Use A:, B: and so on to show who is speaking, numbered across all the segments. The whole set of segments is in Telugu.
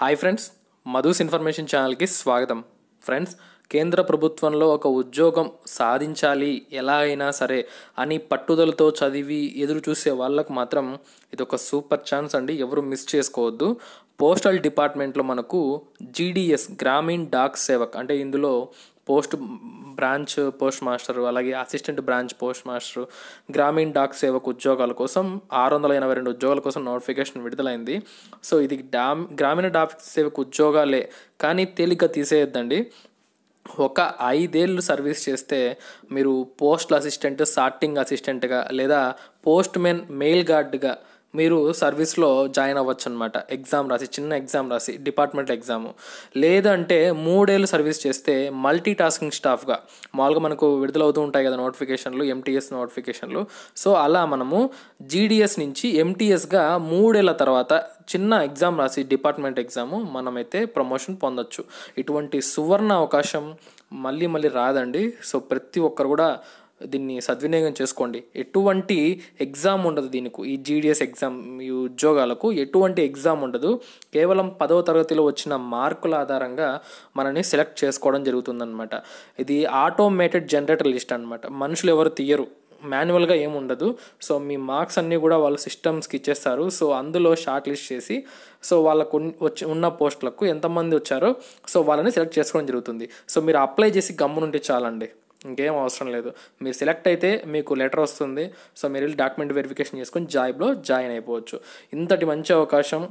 A: హాయ్ ఫ్రెండ్స్ మధుస్ ఇన్ఫర్మేషన్ ఛానల్కి స్వాగతం ఫ్రెండ్స్ కేంద్ర ప్రభుత్వంలో ఒక ఉద్యోగం సాధించాలి ఎలా అయినా సరే అని పట్టుదలతో చదివి ఎదురు చూసే వాళ్ళకు మాత్రం ఇది ఒక సూపర్ ఛాన్స్ అండి ఎవరు మిస్ చేసుకోవద్దు పోస్టల్ డిపార్ట్మెంట్లో మనకు జీడిఎస్ గ్రామీణ్ డాక్ సేవక్ అంటే ఇందులో పోస్ట్ బ్రాంచ్ పోస్ట్ మాస్టర్ అలాగే assistant branch post master Gramin dock సేవకు ఉద్యోగాల కోసం ఆరు వందల ఎనభై రెండు ఉద్యోగాల కోసం నోటిఫికేషన్ విడుదలైంది సో ఇది డామ్ గ్రామీణ డాక్ సేవకు ఉద్యోగాలే కానీ తేలిక తీసేయద్దండి ఒక ఐదేళ్ళు సర్వీస్ చేస్తే మీరు పోస్టల్ అసిస్టెంట్ సార్టింగ్ అసిస్టెంట్గా లేదా పోస్ట్ మెయిల్ గార్డ్గా మీరు సర్వీస్లో జాయిన్ అవ్వచ్చు అనమాట ఎగ్జామ్ రాసి చిన్న ఎగ్జామ్ రాసి డిపార్ట్మెంట్ ఎగ్జామ్ లేదంటే మూడేళ్ళు సర్వీస్ చేస్తే మల్టీ టాస్కింగ్ స్టాఫ్గా మామూలుగా మనకు విడుదలవుతూ ఉంటాయి కదా నోటిఫికేషన్లు ఎంటీఎస్ నోటిఫికేషన్లు సో అలా మనము జీడిఎస్ నుంచి ఎంటీఎస్గా మూడేళ్ల తర్వాత చిన్న ఎగ్జామ్ రాసి డిపార్ట్మెంట్ ఎగ్జాము మనమైతే ప్రమోషన్ పొందొచ్చు ఇటువంటి సువర్ణ అవకాశం మళ్ళీ మళ్ళీ రాదండి సో ప్రతి ఒక్కరు కూడా దీన్ని సద్వినియోగం చేసుకోండి ఎటువంటి ఎగ్జామ్ ఉండదు దీనికి ఈ జీడిఎస్ ఎగ్జామ్ ఈ ఉద్యోగాలకు ఎటువంటి ఎగ్జామ్ ఉండదు కేవలం పదవ తరగతిలో వచ్చిన మార్కుల ఆధారంగా మనని సెలెక్ట్ చేసుకోవడం జరుగుతుందన్నమాట ఇది ఆటోమేటెడ్ జనరేటర్ లిస్ట్ అనమాట మనుషులు ఎవరు తీయరు మాన్యువల్గా ఏమి ఉండదు సో మీ మార్క్స్ అన్నీ కూడా వాళ్ళు సిస్టమ్స్కి ఇచ్చేస్తారు సో అందులో షార్ట్ లిస్ట్ చేసి సో వాళ్ళకు వచ్చి ఉన్న పోస్టులకు ఎంతమంది వచ్చారో సో వాళ్ళని సెలెక్ట్ చేసుకోవడం జరుగుతుంది సో మీరు అప్లై చేసి గమ్మునుంటే చాలండి ఇంకేం అవసరం లేదు మీరు సెలెక్ట్ అయితే మీకు లెటర్ వస్తుంది సో మీరు వెళ్ళి డాక్యుమెంట్ వెరిఫికేషన్ చేసుకొని జాబ్లో జాయిన్ అయిపోవచ్చు ఇంతటి మంచి అవకాశం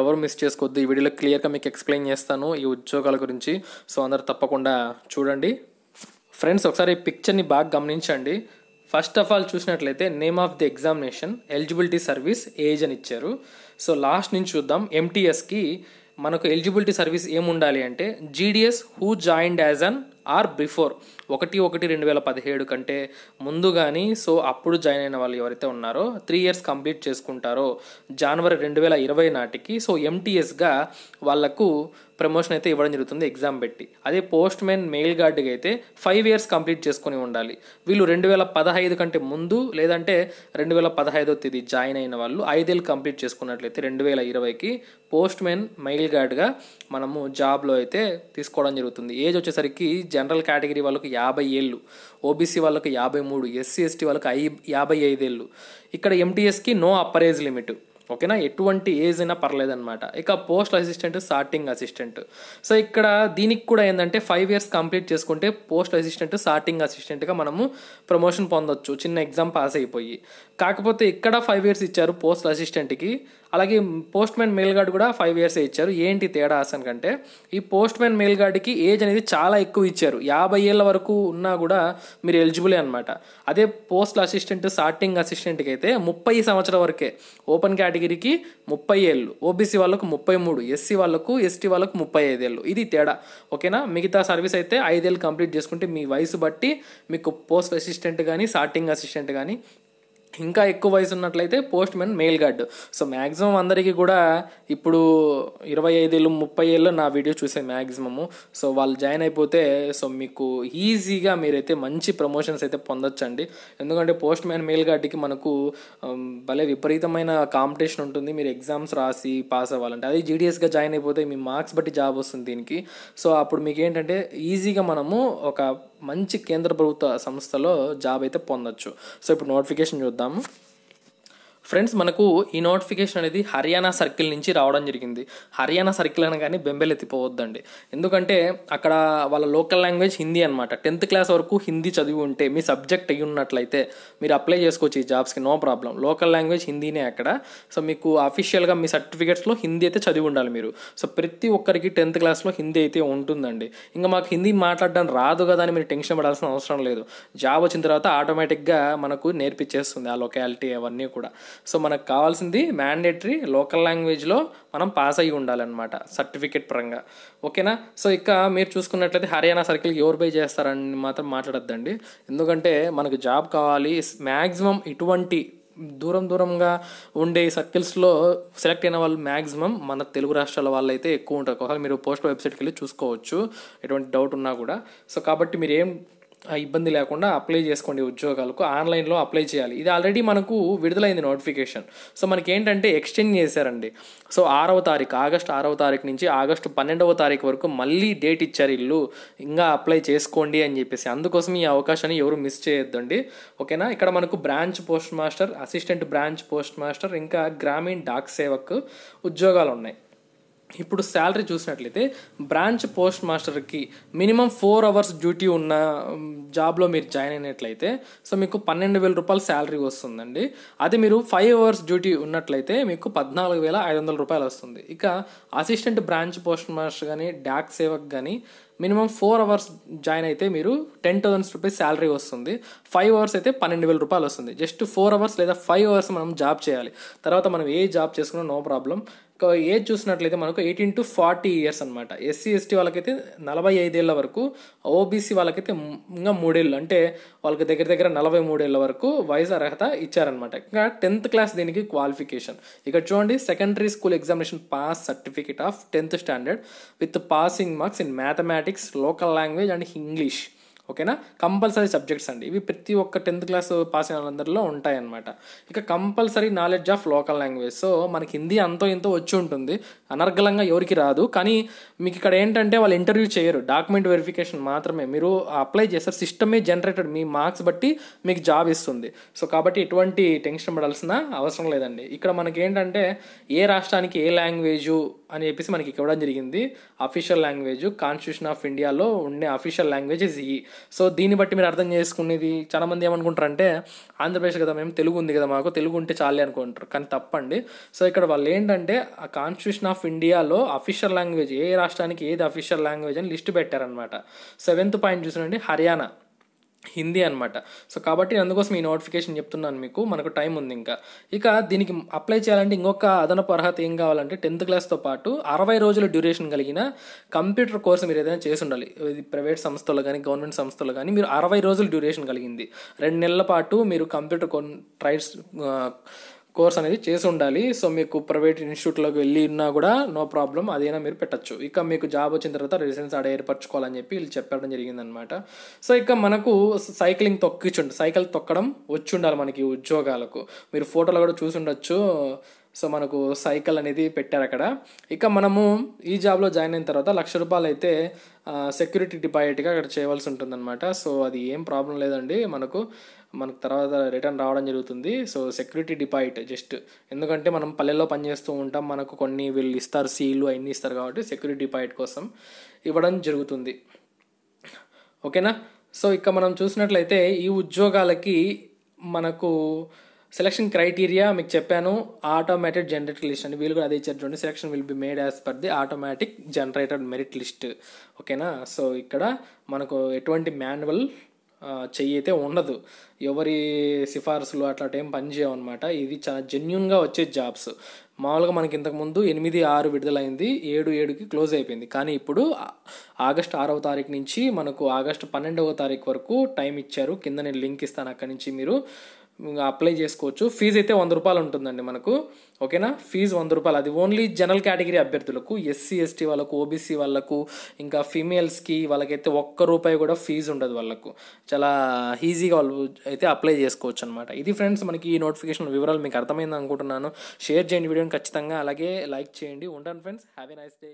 A: ఎవరు మిస్ చేసుకోవద్దు ఈ వీడియోలో క్లియర్గా మీకు ఎక్స్ప్లెయిన్ చేస్తాను ఈ ఉద్యోగాల గురించి సో అందరు తప్పకుండా చూడండి ఫ్రెండ్స్ ఒకసారి ఈ పిక్చర్ని బాగా గమనించండి ఫస్ట్ ఆఫ్ ఆల్ చూసినట్లయితే name of the examination eligibility service age అని ఇచ్చారు సో లాస్ట్ నుంచి చూద్దాం ఎంటీఎస్కి మనకు ఎలిజిబిలిటీ సర్వీస్ ఏముండాలి అంటే GDS who join as on or before ఒకటి ఒకటి రెండు వేల పదిహేడు కంటే ముందు కానీ సో అప్పుడు జాయిన్ అయిన వాళ్ళు ఎవరైతే ఉన్నారో త్రీ ఇయర్స్ కంప్లీట్ చేసుకుంటారో జనవరి రెండు వేల ఇరవై నాటికి సో ఎంటీఎస్గా వాళ్లకు ప్రమోషన్ అయితే ఇవ్వడం జరుగుతుంది ఎగ్జామ్ పెట్టి అదే పోస్ట్ మెన్ మెయిల్ గార్డ్కి అయితే ఫైవ్ ఇయర్స్ కంప్లీట్ చేసుకుని ఉండాలి వీళ్ళు రెండు వేల పదహైదు కంటే ముందు లేదంటే రెండు వేల పదహైదో తేదీ జాయిన్ అయిన వాళ్ళు ఐదేళ్ళు కంప్లీట్ చేసుకున్నట్లయితే రెండు వేల ఇరవైకి పోస్ట్ మెన్ మెయిల్ గార్డ్గా మనము జాబ్లో అయితే తీసుకోవడం జరుగుతుంది ఏజ్ వచ్చేసరికి జనరల్ కేటగిరీ వాళ్ళకు యాభై ఏళ్ళు ఓబీసీ వాళ్ళకు యాభై మూడు ఎస్సీ ఎస్టీ వాళ్ళకు ఐ యాభై ఐదేళ్ళు ఇక్కడ ఎంటీఎస్కి నో అప్పర్ ఏజ్ లిమిట్ ఓకేనా ఎటువంటి ఏజ్ అయినా పర్లేదనమాట ఇక post assistant sorting assistant so ఇక్కడ దీనికి కూడా ఏంటంటే ఫైవ్ ఇయర్స్ కంప్లీట్ చేసుకుంటే పోస్ట్ అసిస్టెంట్ సార్టింగ్ అసిస్టెంట్గా మనము ప్రమోషన్ పొందొచ్చు చిన్న ఎగ్జామ్ పాస్ అయిపోయి కాకపోతే ఇక్కడ ఫైవ్ ఇయర్స్ ఇచ్చారు పోస్ట్ అసిస్టెంట్కి అలాగే పోస్ట్ మ్యాన్ మెయిల్ గార్డ్ కూడా ఫైవ్ ఇయర్సే ఇచ్చారు ఏంటి తేడా అసలు కంటే ఈ పోస్ట్ మ్యాన్ మెయిల్ గార్డ్కి ఏజ్ అనేది చాలా ఎక్కువ ఇచ్చారు యాభై ఏళ్ళ వరకు ఉన్నా కూడా మీరు ఎలిజిబులే అనమాట అదే పోస్ట్ అసిస్టెంట్ సార్టింగ్ అసిస్టెంట్కి అయితే ముప్పై సంవత్సరం వరకే ఓపెన్ కేటగిరీకి ముప్పై ఏళ్ళు ఓబీసీ వాళ్ళకు ముప్పై మూడు ఎస్సీ వాళ్ళకు ఎస్టీ వాళ్ళకు ముప్పై ఐదేళ్ళు ఇది తేడా ఓకేనా మిగతా సర్వీస్ అయితే ఐదేళ్ళు కంప్లీట్ చేసుకుంటే మీ వయసు బట్టి మీకు పోస్ట్ అసిస్టెంట్ కానీ సార్టింగ్ అసిస్టెంట్ కానీ ఇంకా ఎక్కువ వయసు ఉన్నట్లయితే postmen mail guard so maximum అందరికీ కూడా ఇప్పుడు ఇరవై ఐదేళ్ళు ముప్పై ఏళ్ళు నా వీడియో చూసే మ్యాక్సిమము సో వాళ్ళు జాయిన్ అయిపోతే సో మీకు ఈజీగా మీరైతే మంచి ప్రమోషన్స్ అయితే పొందొచ్చండి ఎందుకంటే పోస్ట్ మ్యాన్ మెయిల్ గార్డ్కి మనకు భలే విపరీతమైన కాంపిటీషన్ ఉంటుంది మీరు ఎగ్జామ్స్ రాసి పాస్ అవ్వాలంటే అది జీడిఎస్గా జాయిన్ అయిపోతే మీ మార్క్స్ బట్టి జాబ్ వస్తుంది దీనికి సో అప్పుడు మీకు ఏంటంటే ఈజీగా మనము ఒక మంచి కేంద్ర ప్రభుత్వ సంస్థలో జాబ్ అయితే పొందొచ్చు సో ఇప్పుడు నోటిఫికేషన్ చూద్దాము ఫ్రెండ్స్ మనకు ఈ నోటిఫికేషన్ అనేది హర్యానా సర్కిల్ నుంచి రావడం జరిగింది హర్యానా సర్కిల్ బెంబెలు ఎత్తిపోవద్దండి ఎందుకంటే అక్కడ వాళ్ళ లోకల్ లాంగ్వేజ్ హిందీ అనమాట టెన్త్ క్లాస్ వరకు హిందీ చదివి ఉంటే మీ సబ్జెక్ట్ అయ్యి ఉన్నట్లయితే మీరు అప్లై చేసుకోవచ్చు ఈ జాబ్స్కి నో ప్రాబ్లం లోకల్ లాంగ్వేజ్ హిందీనే అక్కడ సో మీకు అఫీషియల్గా మీ సర్టిఫికేట్స్లో హిందీ అయితే చదివి ఉండాలి మీరు సో ప్రతి ఒక్కరికి టెన్త్ క్లాస్లో హిందీ అయితే ఉంటుందండి ఇంకా మాకు హిందీ మాట్లాడడం రాదు కదా అని మీరు టెన్షన్ పడాల్సిన అవసరం లేదు జాబ్ వచ్చిన తర్వాత ఆటోమేటిక్గా మనకు నేర్పించేస్తుంది ఆ లొకాలిటీ అవన్నీ కూడా సో మనకు కావాల్సింది మ్యాండేటరీ లోకల్ లాంగ్వేజ్లో మనం పాస్ అయ్యి ఉండాలన్నమాట సర్టిఫికేట్ పరంగా ఓకేనా సో ఇక మీరు చూసుకున్నట్లయితే హర్యానా సర్కిల్కి ఎవరు పే చేస్తారని మాత్రం మాట్లాడద్దండి ఎందుకంటే మనకు జాబ్ కావాలి మ్యాక్సిమం ఇటువంటి దూరం దూరంగా ఉండే సర్కిల్స్లో సెలెక్ట్ అయిన వాళ్ళు మ్యాక్సిమం మన తెలుగు రాష్ట్రాల వాళ్ళు అయితే ఎక్కువ ఉంటారు ఒకవేళ మీరు పోస్ట్ వెబ్సైట్కి వెళ్ళి చూసుకోవచ్చు ఎటువంటి డౌట్ ఉన్నా కూడా సో కాబట్టి మీరు ఏం ఇబ్బంది లేకుండా అప్లై చేసుకోండి ఉద్యోగాలకు ఆన్లైన్లో అప్లై చేయాలి ఇది ఆల్రెడీ మనకు విడుదలైంది నోటిఫికేషన్ సో మనకి ఏంటంటే ఎక్స్టెండ్ చేశారండి సో ఆరవ తారీఖు ఆగస్ట్ ఆరవ తారీఖు నుంచి ఆగస్టు పన్నెండవ తారీఖు వరకు మళ్ళీ డేట్ ఇచ్చారు ఇల్లు ఇంకా అప్లై చేసుకోండి అని చెప్పేసి అందుకోసం ఈ అవకాశాన్ని ఎవరు మిస్ చేయొద్దండి ఓకేనా ఇక్కడ మనకు branch post master assistant branch post master ఇంకా గ్రామీణ డాక్ సేవకు ఉద్యోగాలు ఉన్నాయి ఇప్పుడు శాలరీ చూసినట్లయితే బ్రాంచ్ పోస్ట్ మాస్టర్కి మినిమం ఫోర్ అవర్స్ డ్యూటీ ఉన్న జాబ్లో మీరు జాయిన్ అయినట్లయితే సో మీకు పన్నెండు వేల రూపాయలు శాలరీ వస్తుందండి అది మీరు ఫైవ్ అవర్స్ డ్యూటీ ఉన్నట్లయితే మీకు పద్నాలుగు వేల ఐదు వందల రూపాయలు వస్తుంది ఇక అసిస్టెంట్ బ్రాంచ్ పోస్ట్ మాస్టర్ కానీ డాక్ సేవక్ కానీ మినిమం ఫోర్ అవర్స్ జాయిన్ అయితే మీరు టెన్ థౌసండ్ రూపీస్ శాలరీ వస్తుంది ఫైవ్ అవర్స్ అయితే పన్నెండు వేల రూపాయలు వస్తుంది జస్ట్ ఫోర్ అవర్స్ లేదా ఫైవ్ అవర్స్ మనం జాబ్ చేయాలి తర్వాత మనం ఏ జాబ్ చేసుకున్నా నో ప్రాబ్లం ఏజ్ చూసినట్లయితే మనకు ఎయిటీన్ టు ఫార్టీ ఇయర్స్ అనమాట ఎస్సీ ఎస్టీ వాళ్ళకైతే నలభై ఐదేళ్ల వరకు ఓబీసీ వాళ్ళకైతే ఇంకా మూడేళ్ళు అంటే వాళ్ళకి దగ్గర దగ్గర నలభై మూడేళ్ల వరకు వయసు అర్హత ఇచ్చారనమాట ఇంకా టెన్త్ క్లాస్ దీనికి క్వాలిఫికేషన్ ఇక్కడ చూడండి secondary school examination pass certificate of tenth standard with passing marks in mathematics local language and English ఓకేనా కంపల్సరీ సబ్జెక్ట్స్ అండి ఇవి ప్రతి ఒక్క టెన్త్ క్లాస్ పాస్ అయిన వాళ్ళందరిలో ఉంటాయన్నమాట ఇక compulsory knowledge of local language so మనకి హిందీ అంతో ఇంతో వచ్చి ఉంటుంది అనర్గలంగా ఎవరికి రాదు కానీ మీకు ఇక్కడ ఏంటంటే వాళ్ళు ఇంటర్వ్యూ చేయరు డాక్యుమెంట్ వెరిఫికేషన్ మాత్రమే మీరు అప్లై చేస్తారు సిస్టమే జనరేటెడ్ మీ మార్క్స్ బట్టి మీకు జాబ్ ఇస్తుంది సో కాబట్టి ఎటువంటి టెన్షన్ పడాల్సిన అవసరం లేదండి ఇక్కడ మనకి ఏంటంటే ఏ రాష్ట్రానికి ఏ లాంగ్వేజు అని చెప్పేసి మనకి ఇవ్వడం జరిగింది అఫీషియల్ లాంగ్వేజ్ కాన్స్టిట్యూషన్ ఆఫ్ ఇండియాలో ఉండే అఫీషియల్ లాంగ్వేజ్ ఇస్ ఈ సో దీన్ని బట్టి మీరు అర్థం చేసుకునేది చాలామంది ఏమనుకుంటారంటే ఆంధ్రప్రదేశ్ కదా మేము తెలుగు ఉంది కదా మాకు తెలుగు ఉంటే చాలే అనుకుంటారు కానీ తప్పండి సో ఇక్కడ వాళ్ళు ఏంటంటే ఆ కాన్స్టిట్యూషన్ ఆఫ్ ఇండియాలో అఫీషియల్ లాంగ్వేజ్ ఏ రాష్ట్రానికి ఏది అఫీషియల్ లాంగ్వేజ్ అని లిస్ట్ పెట్టారనమాట సెవెంత్ పాయింట్ చూసినండి హర్యానా హిందీ అనమాట సో కాబట్టి అందుకోసం ఈ నోటిఫికేషన్ చెప్తున్నాను మీకు మనకు టైం ఉంది ఇంకా ఇక దీనికి అప్లై చేయాలంటే ఇంకొక అదనపు అర్హత ఏం కావాలంటే టెన్త్ క్లాస్తో పాటు అరవై రోజుల డ్యూరేషన్ కలిగిన కంప్యూటర్ కోర్సు మీరు ఏదైనా చేసి ఉండాలి ఇది ప్రైవేట్ సంస్థలు కానీ గవర్నమెంట్ సంస్థలు కానీ మీరు అరవై రోజుల డ్యూరేషన్ కలిగింది రెండు నెలల పాటు మీరు కంప్యూటర్ కొన్ ట్రైడ్స్ కోర్స్ అనేది చేసి ఉండాలి సో మీకు ప్రైవేట్ ఇన్స్టిట్యూట్లోకి వెళ్ళి ఉన్నా కూడా నో ప్రాబ్లం అదైనా మీరు పెట్టచ్చు ఇక మీకు జాబ్ వచ్చిన తర్వాత రెసిడెన్స్ ఆడ ఏర్పరచుకోవాలని చెప్పి వీళ్ళు చెప్పడం జరిగిందనమాట సో ఇక మనకు సైక్లింగ్ తొక్కిచుండు సైకిల్ తొక్కడం వచ్చి ఉండాలి మనకి ఉద్యోగాలకు మీరు ఫోటోలో కూడా చూసి ఉండొచ్చు సో మనకు సైకిల్ అనేది పెట్టారు అక్కడ ఇక మనము ఈ జాబ్లో జాయిన్ అయిన తర్వాత లక్ష రూపాయలు అయితే సెక్యూరిటీ డిపాజిట్గా అక్కడ చేయవలసి ఉంటుందన్నమాట సో అది ఏం ప్రాబ్లం లేదండి మనకు మనకు తర్వాత రిటర్న్ రావడం జరుగుతుంది సో సెక్యూరిటీ డిపాజిట్ జస్ట్ ఎందుకంటే మనం పల్లెల్లో పనిచేస్తూ ఉంటాం మనకు కొన్ని వీళ్ళు ఇస్తారు సీలు అవన్నీ ఇస్తారు కాబట్టి సెక్యూరిటీ డిపాజిట్ కోసం ఇవ్వడం జరుగుతుంది ఓకేనా సో ఇక మనం చూసినట్లయితే ఈ ఉద్యోగాలకి మనకు సెలక్షన్ క్రైటీరియా మీకు చెప్పాను ఆటోమేటెడ్ జనరేటర్ లిస్ట్ అని వీళ్ళు కూడా అదే చూడండి selection will be made as per the automatic generator merit list ఓకేనా సో ఇక్కడ మనకు ఎటువంటి మాన్యువల్ చెయ్యి అయితే ఉండదు ఎవరి సిఫార్సులు అట్లాంటి ఏం అనమాట ఇది చాలా జెన్యున్గా వచ్చే జాబ్స్ మామూలుగా మనకి ఇంతకుముందు ఎనిమిది ఆరు విడుదలైంది ఏడు ఏడుకి క్లోజ్ అయిపోయింది కానీ ఇప్పుడు ఆగస్ట్ ఆరవ తారీఖు నుంచి మనకు ఆగస్ట్ పన్నెండవ తారీఖు వరకు టైం ఇచ్చారు కింద నేను లింక్ ఇస్తాను అక్కడి నుంచి మీరు అప్లై చేసుకోవచ్చు ఫీజు అయితే వంద రూపాయలు ఉంటుందండి మనకు ఓకేనా ఫీజు వంద రూపాయలు అది ఓన్లీ జనరల్ కేటగిరీ అభ్యర్థులకు ఎస్సీ ఎస్టీ వాళ్ళకు ఓబీసీ వాళ్ళకు ఇంకా ఫీమేల్స్కి వాళ్ళకైతే ఒక్క రూపాయి కూడా ఫీజు ఉండదు వాళ్ళకు చాలా ఈజీగా వాళ్ళు అయితే అప్లై చేసుకోవచ్చు అనమాట ఇది ఫ్రెండ్స్ మనకి ఈ నోటిఫికేషన్ వివరాలు మీకు అర్థమైంది అనుకుంటున్నాను షేర్ చేయండి వీడియోని ఖచ్చితంగా అలాగే లైక్ చేయండి ఉంటాను ఫ్రెండ్స్ హ్యాపీ నైస్ డే